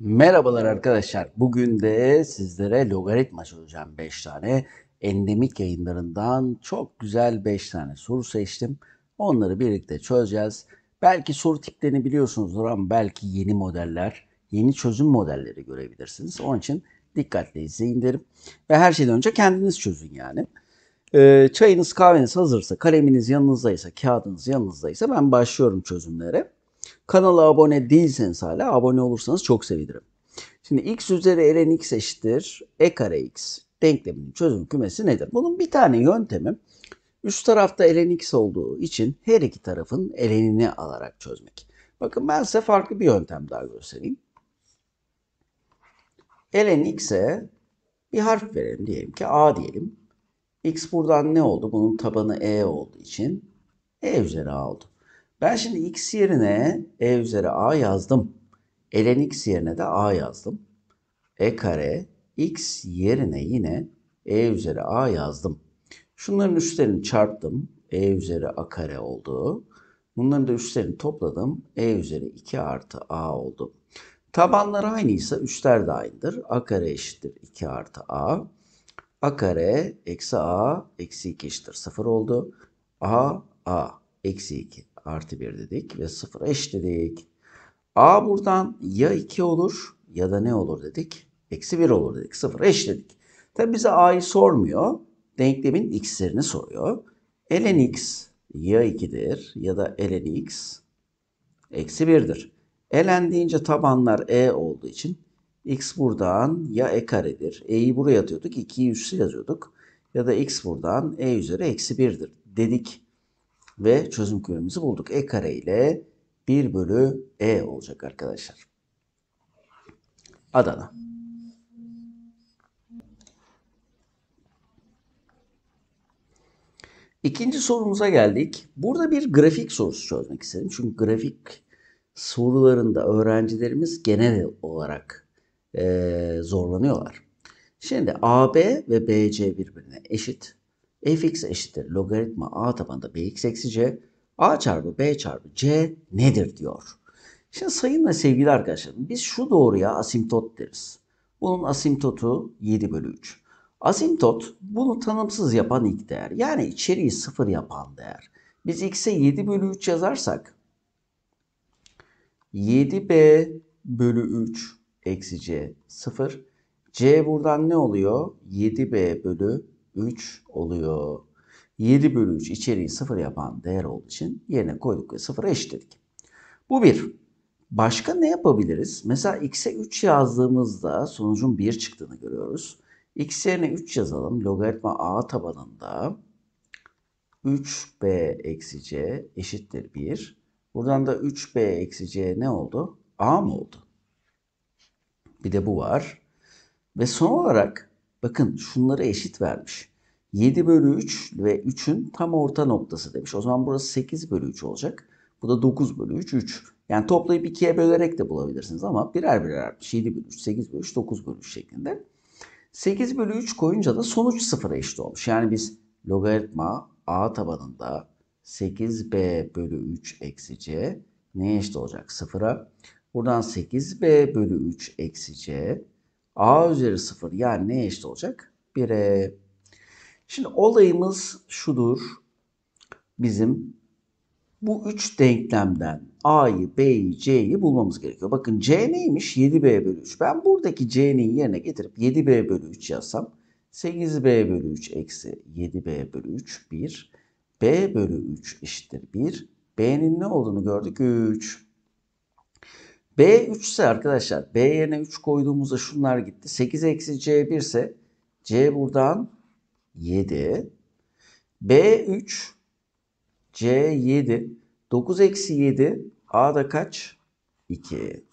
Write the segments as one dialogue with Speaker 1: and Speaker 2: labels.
Speaker 1: Merhabalar arkadaşlar. Bugün de sizlere logaritma soracağım 5 tane. Endemik yayınlarından çok güzel 5 tane soru seçtim. Onları birlikte çözeceğiz. Belki soru tiplerini biliyorsunuzdur ama belki yeni modeller, yeni çözüm modelleri görebilirsiniz. Onun için dikkatle izleyin derim. Ve her şeyden önce kendiniz çözün yani. Ee, çayınız kahveniz hazırsa, kaleminiz yanınızdaysa, kağıdınız yanınızdaysa ben başlıyorum çözümlere. Kanala abone değilseniz hala abone olursanız çok sevinirim. Şimdi x üzeri ln x eşittir e kare x denkleminin çözüm kümesi nedir? Bunun bir tane yöntemi üst tarafta ln x olduğu için her iki tarafın ln'ini alarak çözmek. Bakın ben size farklı bir yöntem daha göstereyim. ln x'e bir harf verelim diyelim ki a diyelim. x buradan ne oldu? Bunun tabanı e olduğu için e üzeri a oldu. Ben şimdi x yerine e üzeri a yazdım. Ln x yerine de a yazdım. E kare x yerine yine e üzeri a yazdım. Şunların üstlerini çarptım. E üzeri a kare oldu. Bunların da üstlerini topladım. E üzeri 2 artı a oldu. Tabanlar aynıysa üstler de aynıdır. A kare eşittir 2 artı a. A kare eksi a eksi 2 eşittir 0 oldu. A a eksi 2 artı 1 dedik ve 0 eş dedik. A buradan ya 2 olur ya da ne olur dedik? Eksi 1 olur dedik. 0 eş dedik. Tabi bize A'yı sormuyor. Denklemin x'lerini soruyor. ln x ya 2'dir ya da ln x eksi 1'dir. ln deyince tabanlar e olduğu için x buradan ya e karedir. E'yi buraya atıyorduk. 2'yi üstü yazıyorduk. Ya da x buradan e üzeri eksi 1'dir dedik. Ve çözüm kümemizi bulduk. E kare ile 1 bölü E olacak arkadaşlar. Adana. İkinci sorumuza geldik. Burada bir grafik sorusu çözmek istedim. Çünkü grafik sorularında öğrencilerimiz genel olarak e, zorlanıyorlar. Şimdi AB ve BC birbirine eşit fx eşittir logaritma a tabanında bx eksi c a çarpı b çarpı c nedir diyor. Şimdi sayın ve sevgili arkadaşlar, biz şu doğruya asimtot deriz. Bunun asimtotu 7 bölü 3. Asimtot, bunu tanımsız yapan ilk değer. Yani içeriği sıfır yapan değer. Biz x'e 7 bölü 3 yazarsak 7b bölü 3 eksi c 0. c buradan ne oluyor? 7b bölü 3 oluyor. 7 bölü 3 içeriği 0 yapan değer olduğu için yerine koyduk ve 0'a eşitledik. Bu 1. Başka ne yapabiliriz? Mesela x'e 3 yazdığımızda sonucun 1 çıktığını görüyoruz. x yerine 3 yazalım. Logaritma a tabanında 3b eksi c eşittir 1. Buradan da 3b eksi c ne oldu? a mı oldu? Bir de bu var. Ve son olarak Bakın şunları eşit vermiş. 7 bölü 3 ve 3'ün tam orta noktası demiş. O zaman burası 8 bölü 3 olacak. Bu da 9 bölü 3, 3. Yani toplayıp 2'ye bölerek de bulabilirsiniz ama birer birer artmış. 7 bölü 3, 8 bölü 3, 9 bölü 3 şeklinde. 8 bölü 3 koyunca da sonuç sıfıra eşit olmuş. Yani biz logaritma a tabanında 8b bölü 3 eksi c neye eşit olacak? Sıfıra. Buradan 8b bölü 3 eksi c a üzeri 0 yani neye eşit olacak? 1'e. Şimdi olayımız şudur. Bizim bu 3 denklemden A'yı, B'yi, C'yi bulmamız gerekiyor. Bakın C neymiş? 7B bölü 3. Ben buradaki C'nin yerine getirip 7B bölü 3 yazsam 8B bölü 3 eksi 7B bölü 3 1. B bölü 3 eşittir 1. B'nin ne olduğunu gördük 3. B 3 ise arkadaşlar B yerine 3 koyduğumuzda şunlar gitti. 8 eksi C1 ise C buradan 7. B 3 C 7. 9 eksi 7 A da kaç? 2.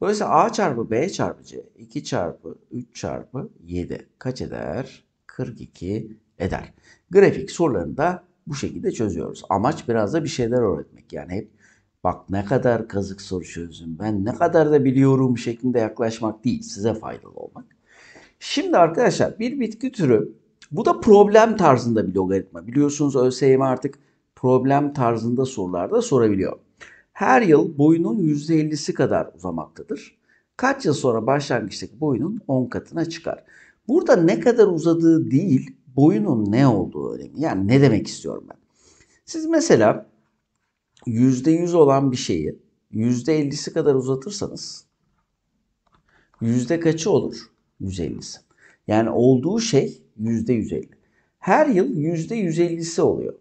Speaker 1: Dolayısıyla A çarpı B çarpı C 2 çarpı 3 çarpı 7 kaç eder? 42 eder. Grafik sorularını da bu şekilde çözüyoruz. Amaç biraz da bir şeyler öğretmek. Yani hep bak ne kadar kazık soru çözdüm ben ne kadar da biliyorum şeklinde yaklaşmak değil size faydalı olmak. Şimdi arkadaşlar bir bitki türü bu da problem tarzında bir logaritma. Biliyorsunuz ÖSYM artık problem tarzında sorularda sorabiliyor. Her yıl boyunun %50'si kadar uzamaktadır. Kaç yıl sonra başlangıçtaki boyunun 10 katına çıkar. Burada ne kadar uzadığı değil, boyunun ne olduğu önemli. Yani ne demek istiyorum ben? Siz mesela %100 olan bir şeyi %50'si kadar uzatırsanız yüzde kaçı olur? 150'si. Yani olduğu şey %150. Her yıl %150'si oluyor.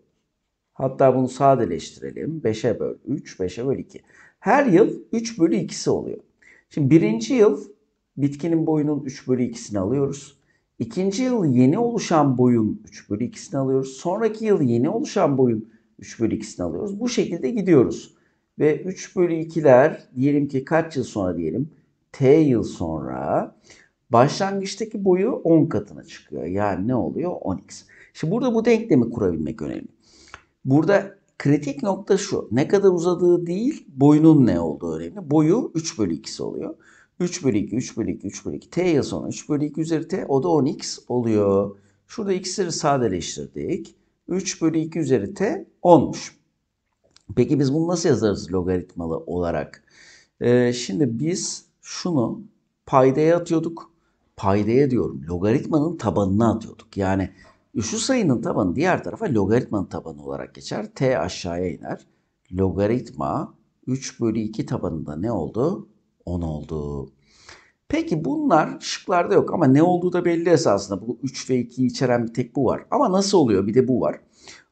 Speaker 1: Hatta bunu sadeleştirelim. 5'e böl 3, 5'e böl 2. Her yıl 3 bölü 2'si oluyor. Şimdi birinci yıl bitkinin boyunun 3 bölü 2'sini alıyoruz. İkinci yıl yeni oluşan boyun 3 bölü 2'sini alıyoruz. Sonraki yıl yeni oluşan boyun 3 bölü 2'sini alıyoruz. Bu şekilde gidiyoruz. Ve 3 bölü 2'ler diyelim ki kaç yıl sonra diyelim t yıl sonra başlangıçtaki boyu 10 katına çıkıyor. Yani ne oluyor? 10x. Şimdi burada bu denklemi kurabilmek önemli. Burada kritik nokta şu. Ne kadar uzadığı değil, boyunun ne olduğu önemli. Boyu 3 bölü 2'si oluyor. 3 bölü 2, 3 bölü 2, 3 bölü 2. T yıl sonra 3 bölü 2 üzeri T o da 10x oluyor. Şurada x'leri sadeleştirdik. 3 bölü 2 üzeri t olmuş. Peki biz bunu nasıl yazarız logaritmalı olarak? Ee, şimdi biz şunu paydaya atıyorduk. Paydaya diyorum logaritmanın tabanına atıyorduk. Yani üçlü sayının tabanı diğer tarafa logaritmanın tabanı olarak geçer. T aşağıya iner. Logaritma 3 bölü 2 tabanında ne oldu? 10 oldu. Peki bunlar şıklarda yok ama ne olduğu da belli esasında. Bu 3 ve 2'yi içeren bir tek bu var. Ama nasıl oluyor? Bir de bu var.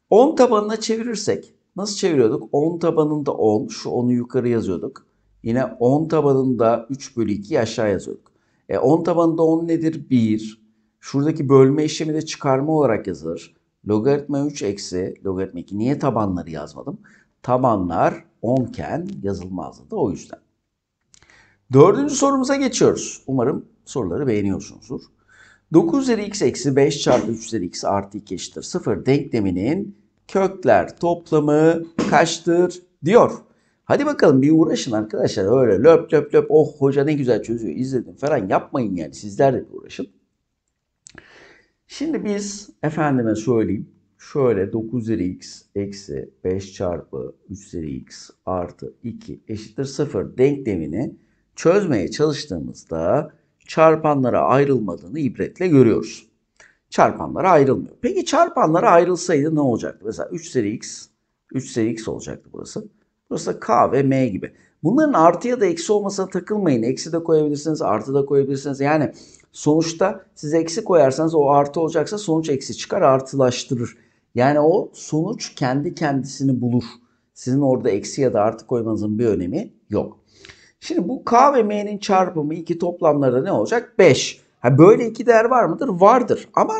Speaker 1: 10 tabanına çevirirsek nasıl çeviriyorduk? 10 tabanında 10, şu 10'u yukarı yazıyorduk. Yine 10 tabanında 3 bölü 2 aşağı yazıyorduk. E 10 tabanında 10 nedir? 1. Şuradaki bölme işlemi de çıkarma olarak yazılır. Logaritma 3 eksi logaritma 2. Niye tabanları yazmadım? Tabanlar 10 iken yazılmazdı da o yüzden. Dördüncü sorumuza geçiyoruz. Umarım soruları beğeniyorsunuzdur. 9 üzeri x eksi 5 çarpı 3 üzeri x artı 2 eşittir 0 denkleminin kökler toplamı kaçtır diyor. Hadi bakalım bir uğraşın arkadaşlar. Öyle löp löp löp oh hoca ne güzel çözüyor izledim falan yapmayın yani. Sizler de bir uğraşın. Şimdi biz efendime söyleyeyim. Şöyle 9 üzeri x eksi 5 çarpı 3 üzeri x artı 2 eşittir 0 denklemini çözmeye çalıştığımızda çarpanlara ayrılmadığını ibretle görüyoruz. Çarpanlara ayrılmıyor. Peki çarpanlara ayrılsaydı ne olacaktı? Mesela 3 seri x, 3 seri x olacaktı burası. Burası da k ve m gibi. Bunların artı ya da eksi olmasına takılmayın. Eksi de koyabilirsiniz, artı da koyabilirsiniz. Yani sonuçta siz eksi koyarsanız o artı olacaksa sonuç eksi çıkar, artılaştırır. Yani o sonuç kendi kendisini bulur. Sizin orada eksi ya da artı koymanızın bir önemi yok. Şimdi bu K ve M'nin çarpımı iki toplamlarda ne olacak? 5. Ha böyle iki değer var mıdır? Vardır ama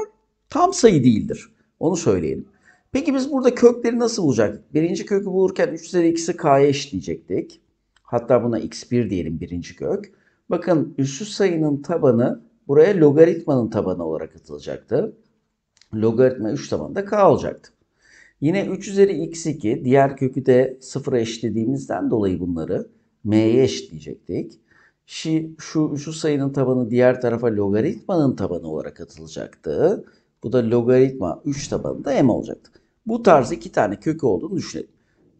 Speaker 1: tam sayı değildir. Onu söyleyelim. Peki biz burada kökleri nasıl bulacaktık? Birinci kökü bulurken 3 üzeri x'i k'ya eşleyecektik. Hatta buna x1 diyelim birinci kök. Bakın üssüz sayının tabanı buraya logaritmanın tabanı olarak atılacaktı. Logaritma 3 tabanında k olacaktı. Yine 3 üzeri x2 diğer kökü de sıfıra eşlediğimizden dolayı bunları m'ye eşitleyecektik. Şi, şu, şu sayının tabanı diğer tarafa logaritmanın tabanı olarak atılacaktı. Bu da logaritma 3 tabanında m olacaktı. Bu tarz iki tane kökü olduğunu düşünelim.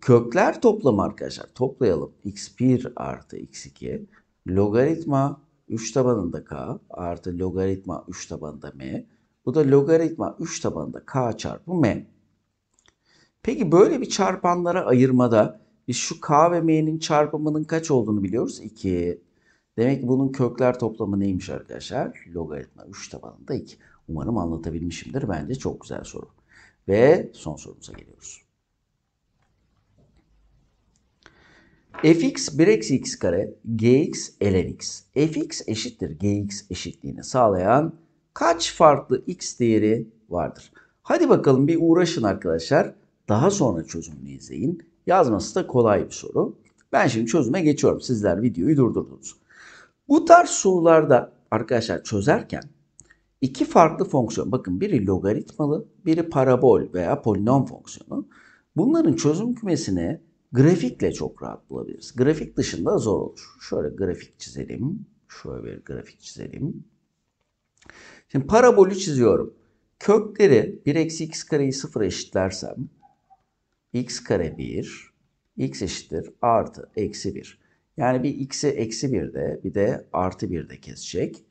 Speaker 1: Kökler toplamı arkadaşlar toplayalım. x1 artı x2 logaritma 3 tabanında k artı logaritma 3 tabanında m. Bu da logaritma 3 tabanında k çarpı m. Peki böyle bir çarpanlara ayırmada biz şu k ve m'nin çarpımının kaç olduğunu biliyoruz. 2. Demek ki bunun kökler toplamı neymiş arkadaşlar? Logaritma 3 tabanında 2. Umarım anlatabilmişimdir. Bence çok güzel soru. Ve son sorumuza geliyoruz. fx 1 eksi x kare gx ln x. fx eşittir gx eşitliğini sağlayan kaç farklı x değeri vardır? Hadi bakalım bir uğraşın arkadaşlar. Daha sonra çözümünü izleyin. Yazması da kolay bir soru. Ben şimdi çözüme geçiyorum. Sizler videoyu durdurdunuz. Bu tarz sorularda arkadaşlar çözerken iki farklı fonksiyon. Bakın biri logaritmalı, biri parabol veya polinom fonksiyonu. Bunların çözüm kümesini grafikle çok rahat bulabiliriz. Grafik dışında zor olur. Şöyle grafik çizelim. Şöyle bir grafik çizelim. Şimdi parabolü çiziyorum. Kökleri 1 eksi x kareyi 0 eşitlersem x kare 1 x eşittir artı eksi 1. Yani bir x'i eksi 1'de bir de artı 1'de kesecek.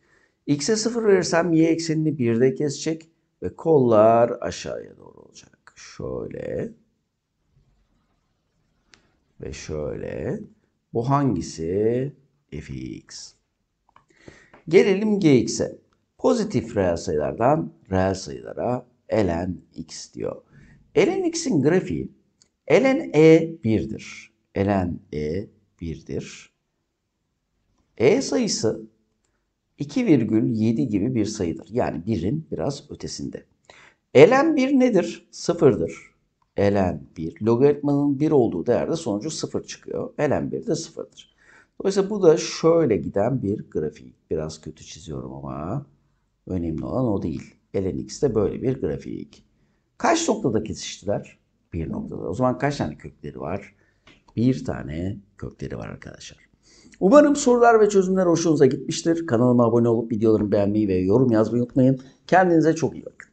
Speaker 1: x'e 0 verirsem y eksenini 1'de kesecek ve kollar aşağıya doğru olacak. Şöyle ve şöyle. Bu hangisi? fx. Gelelim gx'e. Pozitif reel sayılardan reel sayılara ln x diyor. ln x'in grafiği ln e 1'dir. ln e 1'dir. E sayısı 2,7 gibi bir sayıdır. Yani 1'in biraz ötesinde. ln 1 nedir? 0'dır. ln 1. Logaritmanın 1 olduğu değerde sonucu 0 çıkıyor. ln 1 de 0'dır. Dolayısıyla bu da şöyle giden bir grafik. Biraz kötü çiziyorum ama önemli olan o değil. ln x de böyle bir grafik. Kaç noktada kesiştiler? bir noktada. O zaman kaç tane kökleri var? Bir tane kökleri var arkadaşlar. Umarım sorular ve çözümler hoşunuza gitmiştir. Kanalıma abone olup videolarımı beğenmeyi ve yorum yazmayı unutmayın. Kendinize çok iyi bakın.